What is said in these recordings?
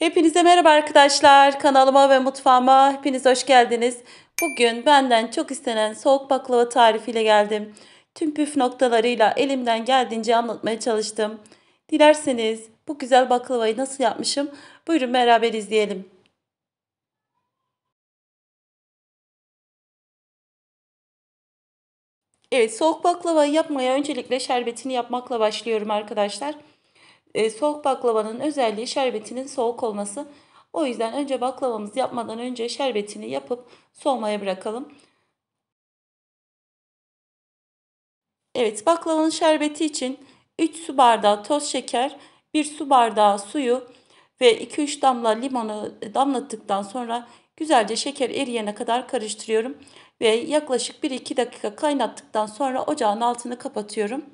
Hepinize merhaba arkadaşlar. Kanalıma ve mutfağıma hepiniz hoş geldiniz. Bugün benden çok istenen soğuk baklava tarifiyle geldim. Tüm püf noktalarıyla elimden geldiğince anlatmaya çalıştım. Dilerseniz bu güzel baklavayı nasıl yapmışım buyurun beraber izleyelim. Evet soğuk baklava yapmaya öncelikle şerbetini yapmakla başlıyorum arkadaşlar. E, soğuk baklavanın özelliği şerbetinin soğuk olması. O yüzden önce baklavamızı yapmadan önce şerbetini yapıp soğumaya bırakalım. Evet baklavanın şerbeti için 3 su bardağı toz şeker, 1 su bardağı suyu ve 2-3 damla limonu damlattıktan sonra güzelce şeker eriyene kadar karıştırıyorum ve yaklaşık 1-2 dakika kaynattıktan sonra ocağın altını kapatıyorum.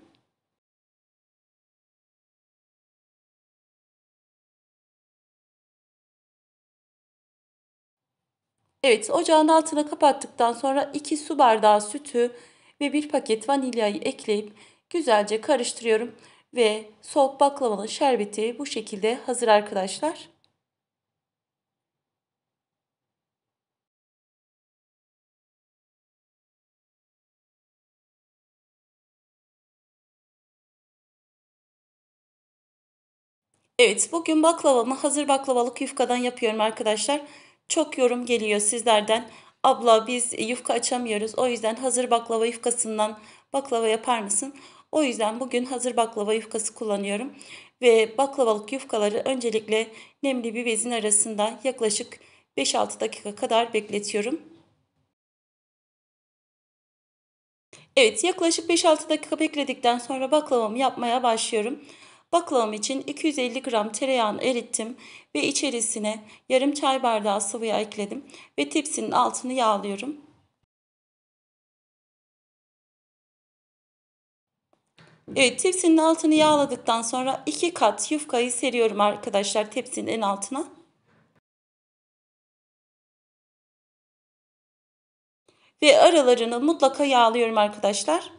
Evet ocağın altına kapattıktan sonra 2 su bardağı sütü ve 1 paket vanilyayı ekleyip güzelce karıştırıyorum. Ve soğuk baklavanın şerbeti bu şekilde hazır arkadaşlar. Evet bugün baklavamı hazır baklavalık yufkadan yapıyorum arkadaşlar. Çok yorum geliyor sizlerden. Abla biz yufka açamıyoruz. O yüzden hazır baklava yufkasından baklava yapar mısın? O yüzden bugün hazır baklava yufkası kullanıyorum. Ve baklavalık yufkaları öncelikle nemli bir bezin arasında yaklaşık 5-6 dakika kadar bekletiyorum. Evet yaklaşık 5-6 dakika bekledikten sonra baklavamı yapmaya başlıyorum. Baklavam için 250 gram tereyağını erittim ve içerisine yarım çay bardağı sıvı yağ ekledim ve tepsinin altını yağlıyorum. Evet tepsinin altını yağladıktan sonra iki kat yufkayı seriyorum arkadaşlar tepsinin en altına. Ve aralarını mutlaka yağlıyorum arkadaşlar.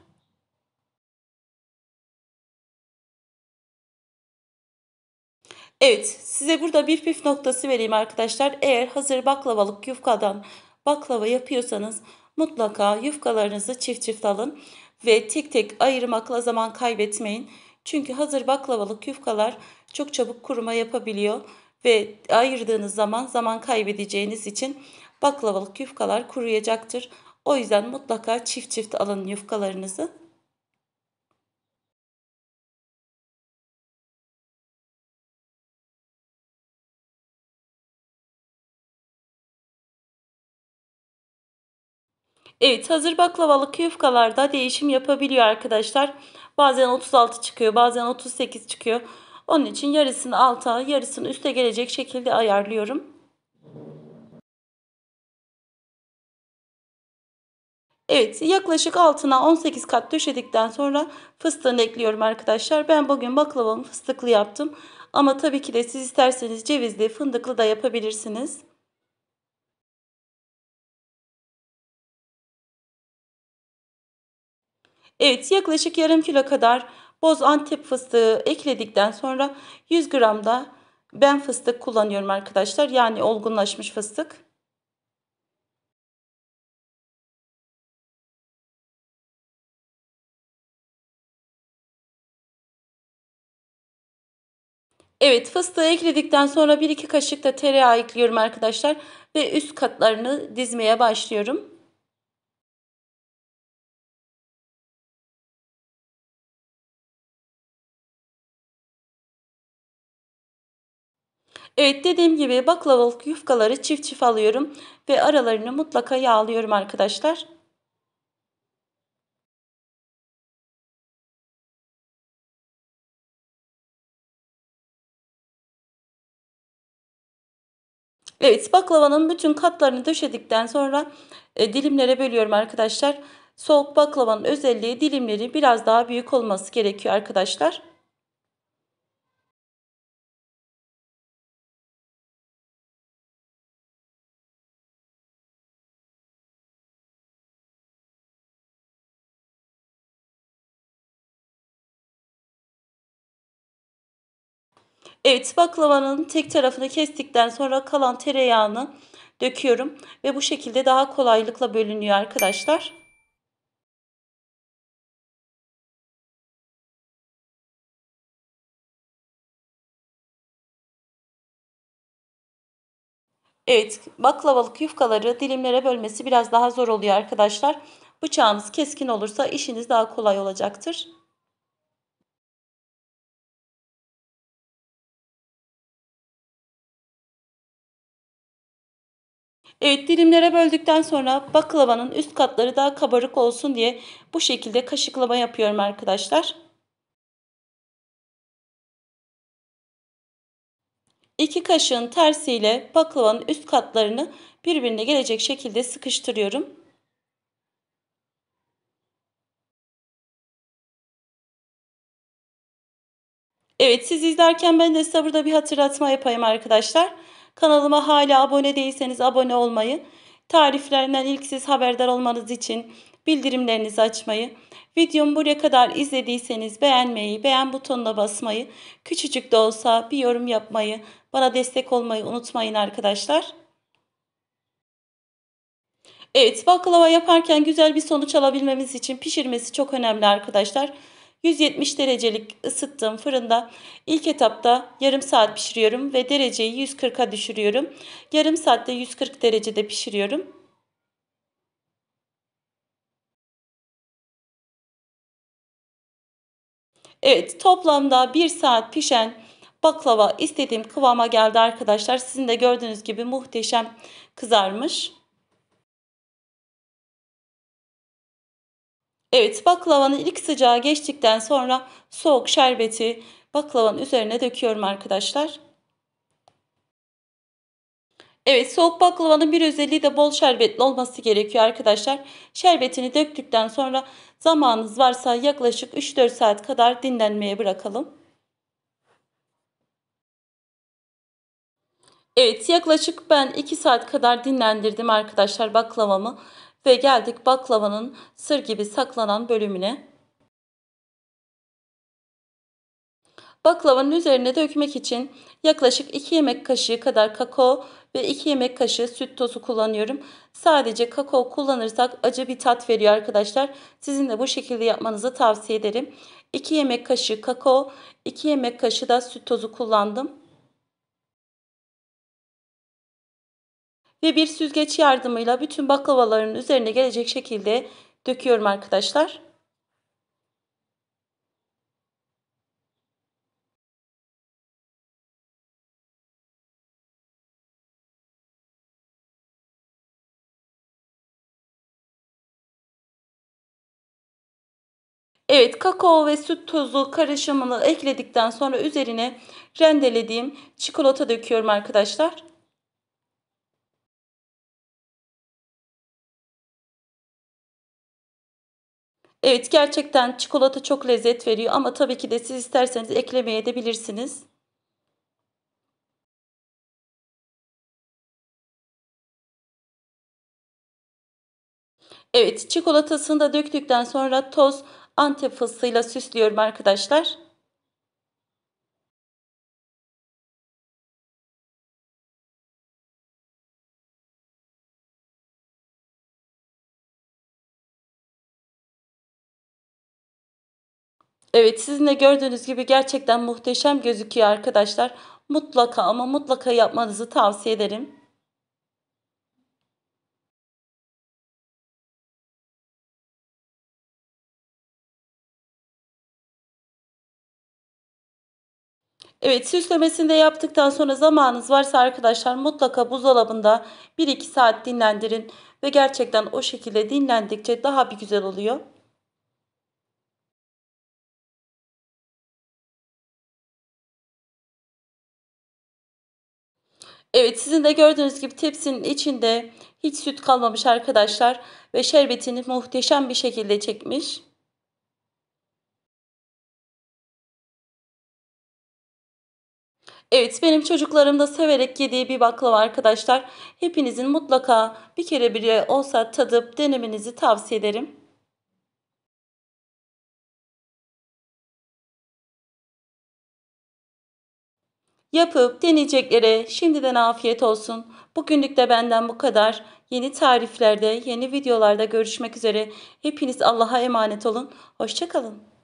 Evet size burada bir püf noktası vereyim arkadaşlar. Eğer hazır baklavalık yufkadan baklava yapıyorsanız mutlaka yufkalarınızı çift çift alın ve tek tek ayırmakla zaman kaybetmeyin. Çünkü hazır baklavalık yufkalar çok çabuk kuruma yapabiliyor ve ayırdığınız zaman zaman kaybedeceğiniz için baklavalık yufkalar kuruyacaktır. O yüzden mutlaka çift çift alın yufkalarınızı. Evet hazır baklavalık yufkalarda değişim yapabiliyor arkadaşlar. Bazen 36 çıkıyor bazen 38 çıkıyor. Onun için yarısını alta yarısını üste gelecek şekilde ayarlıyorum. Evet yaklaşık altına 18 kat döşedikten sonra fıstığını ekliyorum arkadaşlar. Ben bugün baklavamı fıstıklı yaptım. Ama tabii ki de siz isterseniz cevizli fındıklı da yapabilirsiniz. Evet yaklaşık yarım kilo kadar boz antep fıstığı ekledikten sonra 100 gram da ben fıstık kullanıyorum arkadaşlar. Yani olgunlaşmış fıstık. Evet fıstığı ekledikten sonra 1-2 kaşık da tereyağı ekliyorum arkadaşlar ve üst katlarını dizmeye başlıyorum. Evet dediğim gibi baklavalık yufkaları çift çift alıyorum ve aralarını mutlaka yağlıyorum arkadaşlar. Evet baklavanın bütün katlarını döşedikten sonra e, dilimlere bölüyorum arkadaşlar. Soğuk baklavanın özelliği dilimleri biraz daha büyük olması gerekiyor arkadaşlar. Evet baklavanın tek tarafını kestikten sonra kalan tereyağını döküyorum. Ve bu şekilde daha kolaylıkla bölünüyor arkadaşlar. Evet baklavalık yufkaları dilimlere bölmesi biraz daha zor oluyor arkadaşlar. Bıçağınız keskin olursa işiniz daha kolay olacaktır. Evet dilimlere böldükten sonra baklavanın üst katları daha kabarık olsun diye bu şekilde kaşıklama yapıyorum arkadaşlar. İki kaşığın tersiyle baklavanın üst katlarını birbirine gelecek şekilde sıkıştırıyorum. Evet siz izlerken ben de sabırda bir hatırlatma yapayım arkadaşlar. Kanalıma hala abone değilseniz abone olmayı, tariflerinden ilk siz haberdar olmanız için bildirimlerinizi açmayı, videomu buraya kadar izlediyseniz beğenmeyi, beğen butonuna basmayı, küçücük de olsa bir yorum yapmayı, bana destek olmayı unutmayın arkadaşlar. Evet baklava yaparken güzel bir sonuç alabilmemiz için pişirmesi çok önemli arkadaşlar. 170 derecelik ısıttığım fırında ilk etapta yarım saat pişiriyorum ve dereceyi 140'a düşürüyorum. Yarım saatte 140 derecede pişiriyorum. Evet toplamda 1 saat pişen baklava istediğim kıvama geldi arkadaşlar. Sizin de gördüğünüz gibi muhteşem kızarmış. Evet baklavanın ilk sıcağı geçtikten sonra soğuk şerbeti baklavanın üzerine döküyorum arkadaşlar. Evet soğuk baklavanın bir özelliği de bol şerbetli olması gerekiyor arkadaşlar. Şerbetini döktükten sonra zamanınız varsa yaklaşık 3-4 saat kadar dinlenmeye bırakalım. Evet yaklaşık ben 2 saat kadar dinlendirdim arkadaşlar baklavamı. Ve geldik baklavanın sır gibi saklanan bölümüne. Baklavanın üzerine dökmek için yaklaşık 2 yemek kaşığı kadar kakao ve 2 yemek kaşığı süt tozu kullanıyorum. Sadece kakao kullanırsak acı bir tat veriyor arkadaşlar. Sizin de bu şekilde yapmanızı tavsiye ederim. 2 yemek kaşığı kakao, 2 yemek kaşığı da süt tozu kullandım. ve bir süzgeç yardımıyla bütün baklavaların üzerine gelecek şekilde döküyorum arkadaşlar. Evet kakao ve süt tozu karışımını ekledikten sonra üzerine rendelediğim çikolata döküyorum arkadaşlar. Evet gerçekten çikolata çok lezzet veriyor ama tabii ki de siz isterseniz eklemeye de bilirsiniz. Evet çikolatasını da döktükten sonra toz antep fıstığıyla süslüyorum arkadaşlar. Evet sizin de gördüğünüz gibi gerçekten muhteşem gözüküyor arkadaşlar. Mutlaka ama mutlaka yapmanızı tavsiye ederim. Evet süslemesini de yaptıktan sonra zamanınız varsa arkadaşlar mutlaka buzdolabında 1-2 saat dinlendirin ve gerçekten o şekilde dinlendikçe daha bir güzel oluyor. Evet sizin de gördüğünüz gibi tepsinin içinde hiç süt kalmamış arkadaşlar. Ve şerbetini muhteşem bir şekilde çekmiş. Evet benim çocuklarım da severek yediği bir baklava arkadaşlar. Hepinizin mutlaka bir kere bile olsa tadıp denemenizi tavsiye ederim. Yapıp deneyeceklere şimdiden afiyet olsun. Bugünlük de benden bu kadar. Yeni tariflerde, yeni videolarda görüşmek üzere. Hepiniz Allah'a emanet olun. Hoşçakalın.